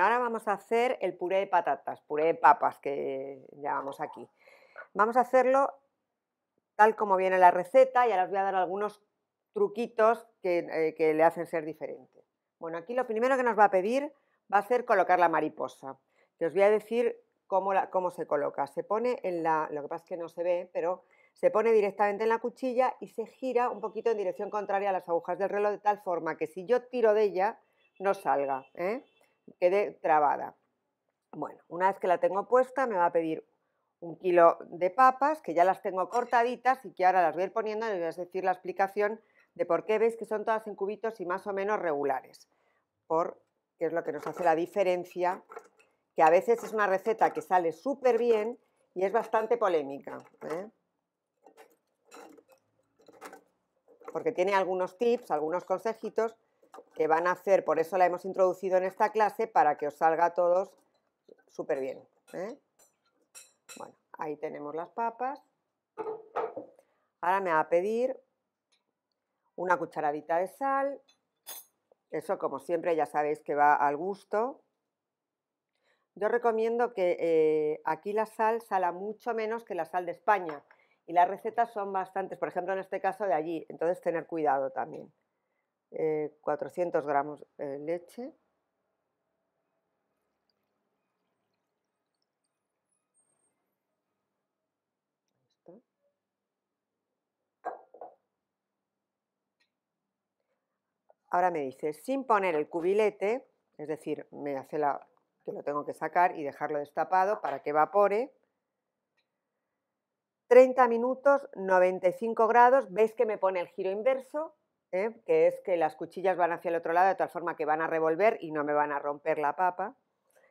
ahora vamos a hacer el puré de patatas, puré de papas que llamamos aquí. Vamos a hacerlo tal como viene la receta y ahora os voy a dar algunos truquitos que, eh, le hacen ser diferente. Bueno, aquí lo primero que nos va a pedir va a ser colocar la mariposa. Que os voy a decir cómo, cómo se coloca. Se pone en la, lo que pasa es que no se ve, pero se pone directamente en la cuchilla y se gira un poquito en dirección contraria a las agujas del reloj de tal forma que si yo tiro de ella no salga. ¿eh? quede trabada. Bueno, una vez que la tengo puesta me va a pedir un kilo de papas que ya las tengo cortaditas y que ahora las voy a ir poniendo y les voy a decir la explicación de por qué veis que son todas en cubitos y más o menos regulares, porque es lo que nos hace la diferencia, que a veces es una receta que sale súper bien y es bastante polémica, ¿eh? porque tiene algunos tips, algunos consejitos que van a hacer, por eso la hemos introducido en esta clase, para que os salga a todos súper bien. ¿eh? Bueno, ahí tenemos las papas. Ahora me va a pedir una cucharadita de sal. Eso, como siempre, ya sabéis que va al gusto. Yo recomiendo que eh, aquí la sal sala mucho menos que la sal de España. Y las recetas son bastantes, por ejemplo, en este caso de allí. Entonces, tener cuidado también. 400 eh, gramos de leche, Ahora me dice, sin poner el cubilete, es decir, me hace la que lo tengo que sacar y dejarlo destapado para que evapore. 30 minutos, 95 grados, veis que me pone el giro inverso ¿eh? que es que las cuchillas van hacia el otro lado de tal forma que van a revolver y no me van a romper la papa.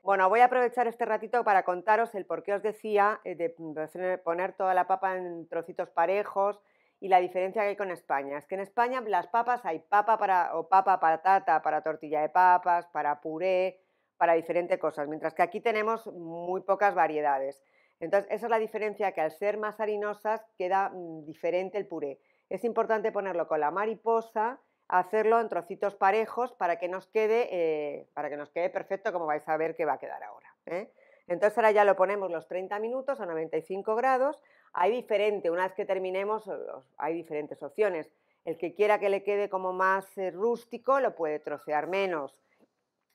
Bueno, voy a aprovechar este ratito para contaros el por qué os decía eh, de poner toda la papa en trocitos parejos y la diferencia que hay con España. Es que en España las papas hay papa para o papa patata, para tortilla de papas, para puré, para diferentes cosas, mientras que aquí tenemos muy pocas variedades. Entonces, esa es la diferencia que al ser más harinosas queda mm, diferente el puré es importante ponerlo con la mariposa, hacerlo en trocitos parejos para que nos quede, eh, para que nos quede perfecto como vais a ver que va a quedar ahora. ¿eh? Entonces ahora ya lo ponemos los 30 minutos a 95 grados. Hay diferente, una vez que terminemos hay diferentes opciones. El que quiera que le quede como más eh, rústico lo puede trocear menos.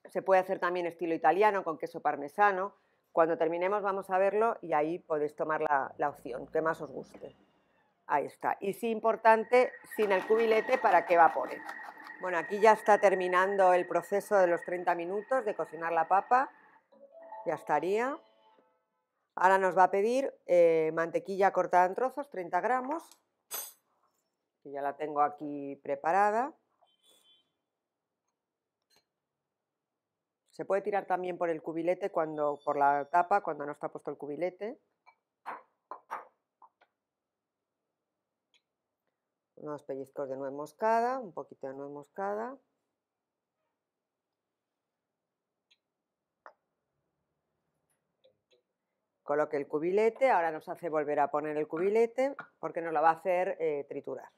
Se puede hacer también estilo italiano con queso parmesano. Cuando terminemos vamos a verlo y ahí podéis tomar la opción que más os guste. Ahí está. Y sí, importante, sin el cubilete para que evapore. Bueno, aquí ya está terminando el proceso de los 30 minutos de cocinar la papa. Ya estaría. Ahora nos va a pedir eh, mantequilla cortada en trozos, 30 gramos. Que ya la tengo aquí preparada. Se puede tirar también por el cubilete cuando, por la tapa, cuando no está puesto el cubilete. unos pellizcos de nuez moscada, un poquito de nuez moscada. Coloque el cubilete, ahora nos hace volver a poner el cubilete porque nos lo va a hacer eh, triturar.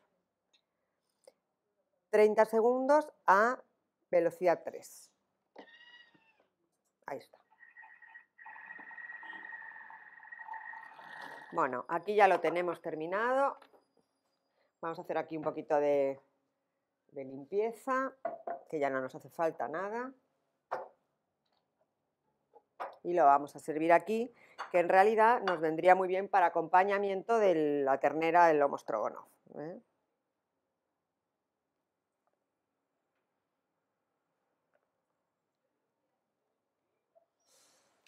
30 segundos a velocidad 3. Ahí está. Bueno, aquí ya lo tenemos terminado. Vamos a hacer aquí un poquito de, limpieza, que ya no nos hace falta nada. Y lo vamos a servir aquí, que en realidad nos vendría muy bien para acompañamiento de la ternera del lomo ¿eh?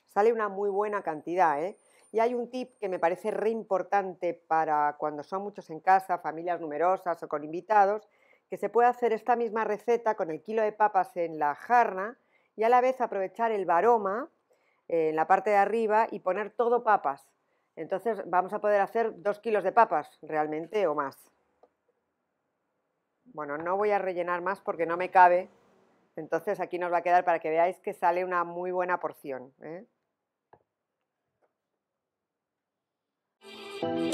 Sale una muy buena cantidad, ¿eh? Y hay un tip que me parece re importante para cuando son muchos en casa, familias numerosas o con invitados, que se puede hacer esta misma receta con el kilo de papas en la jarna y a la vez aprovechar el varoma eh, en la parte de arriba y poner todo papas. Entonces vamos a poder hacer dos kilos de papas realmente o más. Bueno, no voy a rellenar más porque no me cabe. Entonces aquí nos va a quedar para que veáis que sale una muy buena porción. ¿eh? Thank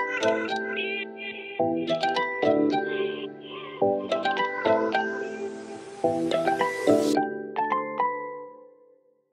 you.